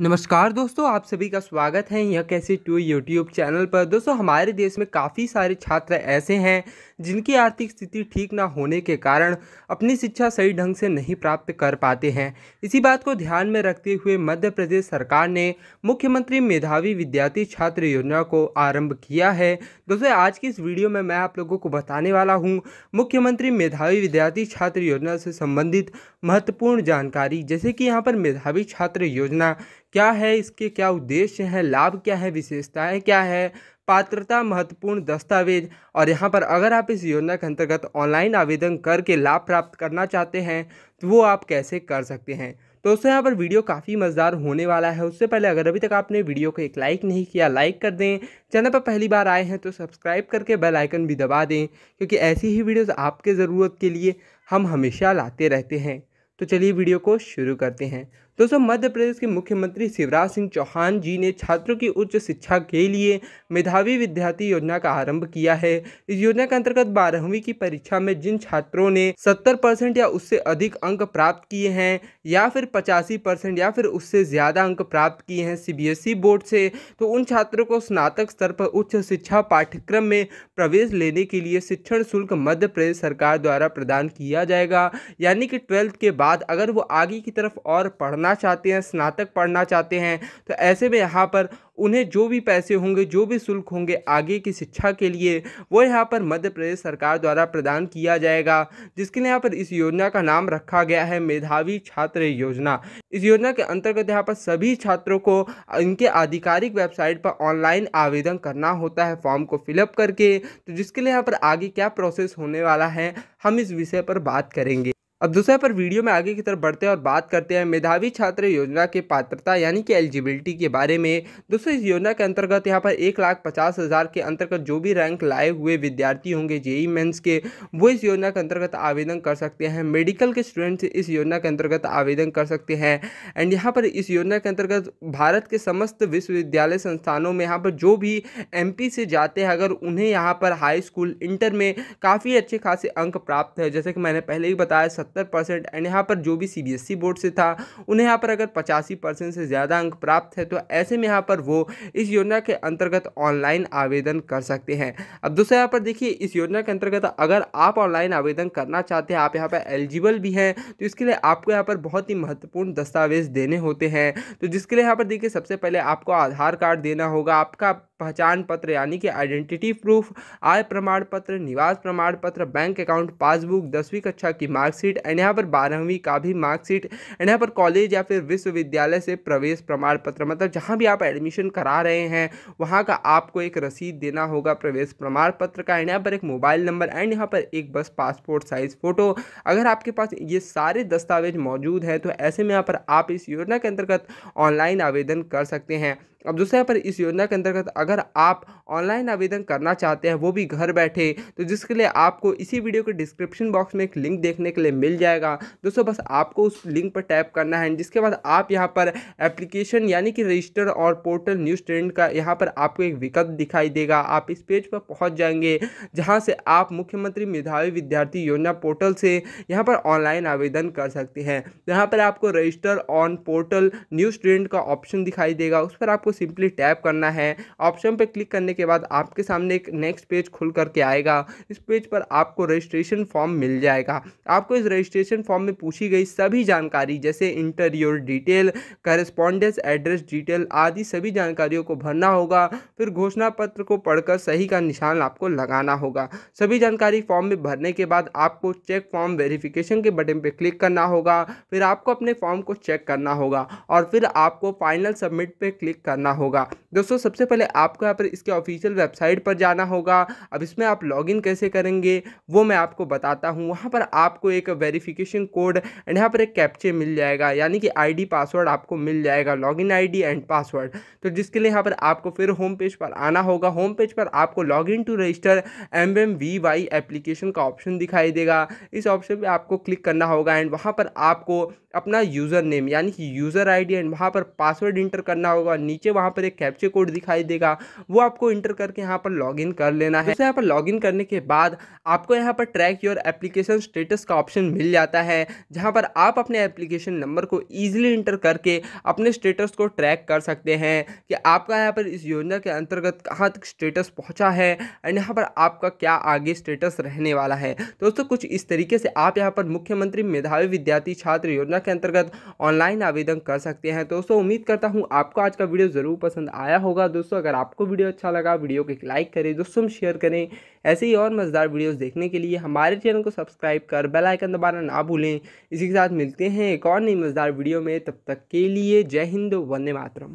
नमस्कार दोस्तों आप सभी का स्वागत है यह कैसे टू यूट्यूब चैनल पर दोस्तों हमारे देश में काफ़ी सारे छात्र ऐसे हैं जिनकी आर्थिक स्थिति ठीक ना होने के कारण अपनी शिक्षा सही ढंग से नहीं प्राप्त कर पाते हैं इसी बात को ध्यान में रखते हुए मध्य प्रदेश सरकार ने मुख्यमंत्री मेधावी विद्यार्थी छात्र योजना को आरम्भ किया है दोस्तों आज की इस वीडियो में मैं आप लोगों को बताने वाला हूँ मुख्यमंत्री मेधावी विद्यार्थी छात्र योजना से संबंधित महत्वपूर्ण जानकारी जैसे कि यहाँ पर मेधावी छात्र योजना क्या है इसके क्या उद्देश्य हैं लाभ क्या है विशेषताएं क्या है पात्रता महत्वपूर्ण दस्तावेज और यहाँ पर अगर आप इस योजना के अंतर्गत ऑनलाइन आवेदन करके लाभ प्राप्त करना चाहते हैं तो वो आप कैसे कर सकते हैं तो दोस्तों यहाँ पर वीडियो काफ़ी मज़ेदार होने वाला है उससे पहले अगर अभी तक आपने वीडियो को एक लाइक नहीं किया लाइक कर दें चैनल पर पहली बार आए हैं तो सब्सक्राइब करके बेल आइकन भी दबा दें क्योंकि ऐसी ही वीडियोस आपके ज़रूरत के लिए हम हमेशा लाते रहते हैं तो चलिए वीडियो को शुरू करते हैं दोस्तों मध्य प्रदेश के मुख्यमंत्री शिवराज सिंह चौहान जी ने छात्रों की उच्च शिक्षा के लिए मेधावी विद्यार्थी योजना का आरंभ किया है इस योजना के अंतर्गत बारहवीं की परीक्षा में जिन छात्रों ने सत्तर परसेंट या उससे अधिक अंक प्राप्त किए हैं या फिर पचासी परसेंट या फिर उससे ज़्यादा अंक प्राप्त किए हैं सी बोर्ड से तो उन छात्रों को स्नातक स्तर पर उच्च शिक्षा पाठ्यक्रम में प्रवेश लेने के लिए शिक्षण शुल्क मध्य प्रदेश सरकार द्वारा प्रदान किया जाएगा यानी कि ट्वेल्थ के बाद अगर वो आगे की तरफ और पढ़ना करना चाहते हैं स्नातक पढ़ना चाहते हैं तो ऐसे में यहाँ पर उन्हें जो भी पैसे होंगे जो भी शुल्क होंगे आगे की शिक्षा के लिए वो यहाँ पर मध्य प्रदेश सरकार द्वारा प्रदान किया जाएगा जिसके लिए यहाँ पर इस योजना का नाम रखा गया है मेधावी छात्र योजना इस योजना के अंतर्गत यहाँ पर सभी छात्रों को इनके आधिकारिक वेबसाइट पर ऑनलाइन आवेदन करना होता है फॉर्म को फिलअप करके तो जिसके लिए यहाँ पर आगे क्या प्रोसेस होने वाला है हम इस विषय पर बात करेंगे अब दूसरा पर वीडियो में आगे की तरफ बढ़ते हैं और बात करते हैं मेधावी छात्र योजना के पात्रता यानी कि एलिजिबिलिटी के बारे में दोस्तों इस योजना के अंतर्गत यहाँ पर एक लाख पचास हज़ार के अंतर्गत जो भी रैंक लाए हुए विद्यार्थी होंगे जेई मेंस के वो इस योजना के अंतर्गत आवेदन कर सकते हैं मेडिकल के स्टूडेंट्स इस योजना के अंतर्गत आवेदन कर सकते हैं एंड यहाँ पर इस योजना के अंतर्गत भारत के समस्त विश्वविद्यालय संस्थानों में यहाँ पर जो भी एम से जाते हैं अगर उन्हें यहाँ पर हाई स्कूल इंटर में काफ़ी अच्छे खासे अंक प्राप्त है जैसे कि मैंने पहले ही बताया सत्तर परसेंट एंड यहाँ पर जो भी सीबीएसई e बोर्ड से था उन्हें यहाँ पर अगर पचासी परसेंट से ज़्यादा अंक प्राप्त है तो ऐसे में यहाँ पर वो इस योजना के अंतर्गत ऑनलाइन आवेदन कर सकते हैं अब दूसरा यहाँ पर देखिए इस योजना के अंतर्गत अगर आप ऑनलाइन आवेदन करना चाहते हैं आप यहाँ पर एलिजिबल भी हैं तो इसके लिए आपको यहाँ पर बहुत ही महत्वपूर्ण दस्तावेज देने होते हैं तो जिसके लिए यहाँ पर देखिए सबसे पहले आपको आधार कार्ड देना होगा आपका पहचान पत्र यानी कि आइडेंटिटी प्रूफ आय प्रमाण पत्र निवास प्रमाण पत्र बैंक अकाउंट पासबुक दसवीं कक्षा की मार्कशीट मार्कशीट एंड यहाँ पर बारहवीं का भी मार्कशीट एंड यहाँ पर कॉलेज या फिर विश्वविद्यालय से प्रवेश प्रमाण पत्र मतलब जहाँ भी आप एडमिशन करा रहे हैं वहाँ का आपको एक रसीद देना होगा प्रवेश प्रमाण पत्र का एंड यहाँ पर एक मोबाइल नंबर एंड यहाँ पर एक बस पासपोर्ट साइज़ फ़ोटो अगर आपके पास ये सारे दस्तावेज मौजूद हैं तो ऐसे में यहाँ पर आप इस योजना के अंतर्गत ऑनलाइन आवेदन कर सकते हैं अब दूसरा पर इस योजना के अंतर्गत अगर आप ऑनलाइन आवेदन करना चाहते हैं वो भी घर बैठे तो जिसके लिए आपको इसी वीडियो के डिस्क्रिप्शन बॉक्स में एक लिंक देखने के लिए मिल जाएगा दोस्तों बस आपको उस लिंक पर टैप करना है जिसके बाद आप यहाँ पर एप्लीकेशन यानी कि रजिस्टर और पोर्टल न्यूज़ ट्रेंड का यहाँ पर आपको एक विकल्प दिखाई देगा आप इस पेज पर पहुँच जाएंगे जहाँ से आप मुख्यमंत्री मेधावी विद्यार्थी योजना पोर्टल से यहाँ पर ऑनलाइन आवेदन कर सकते हैं यहाँ पर आपको register on portal news trend का ऑप्शन दिखाई देगा उस पर आपको सिंपली टैप करना है ऑप्शन पर क्लिक करने के बाद आपके सामने एक नेक्स्ट पेज खुल करके आएगा इस पेज पर आपको रजिस्ट्रेशन फॉर्म मिल जाएगा आपको इस रजिस्ट्रेशन फॉर्म में पूछी गई सभी जानकारी जैसे interviewer detail correspondence address detail आदि सभी जानकारियों को भरना होगा फिर घोषणा पत्र को पढ़कर सही का निशान आपको लगाना होगा सभी जानकारी फॉर्म में भरने के बाद आपको चेक फॉर्म वेरिफिकेशन के बटन पर क्लिक करना होगा फिर आपको अपने फॉर्म को चेक करना होगा और फिर आपको फाइनल सबमिट पर क्लिक करना करना होगा दोस्तों सबसे पहले आपको यहाँ पर इसके ऑफिशियल वेबसाइट पर जाना होगा अब इसमें आप लॉगिन कैसे करेंगे वो मैं आपको बताता हूँ वहाँ पर आपको एक वेरिफिकेशन कोड एंड यहाँ पर एक कैप्चे मिल जाएगा यानी कि आईडी पासवर्ड आपको मिल जाएगा लॉगिन आईडी एंड पासवर्ड तो जिसके लिए यहाँ पर आपको फिर होम पेज पर आना होगा होम पेज पर आपको log in to register M M V Y application का ऑप्शन दिखाई देगा इस ऑप्शन पर आपको क्लिक करना होगा एंड वहाँ पर आपको अपना यूज़र नेम यानी कि यूज़र आईडी एंड वहाँ पर पासवर्ड इंटर करना होगा नीचे वहाँ पर एक कैप्चे कोड दिखाई देगा वो आपको इंटर करके यहाँ पर लॉगिन कर लेना है यहाँ पर लॉगिन करने के बाद आपको यहाँ पर ट्रैक योर एप्लीकेशन स्टेटस का ऑप्शन मिल जाता है जहाँ पर आप अपने एप्लीकेशन नंबर को ईजिली इंटर करके अपने स्टेटस को ट्रैक कर सकते हैं कि आपका यहाँ पर इस योजना के अंतर्गत कहाँ तक स्टेटस पहुँचा है एंड यहाँ पर आपका क्या आगे स्टेटस रहने वाला है दोस्तों कुछ इस तरीके से आप यहाँ पर मुख्यमंत्री मेधावी विद्यार्थी छात्र योजना के अंतर्गत ऑनलाइन आवेदन कर सकते हैं दोस्तों उम्मीद करता हूँ आपको आज का वीडियो ज़रूर पसंद आया होगा दोस्तों अगर आपको वीडियो अच्छा लगा वीडियो को एक लाइक करें दोस्तों में शेयर करें ऐसे ही और मज़ेदार वीडियोज देखने के लिए हमारे चैनल को सब्सक्राइब कर बेलाइकन दबाना ना भूलें इसी के साथ मिलते हैं एक और नई मज़ेदार वीडियो में तब तक के लिए जय हिंद वंदे मातरम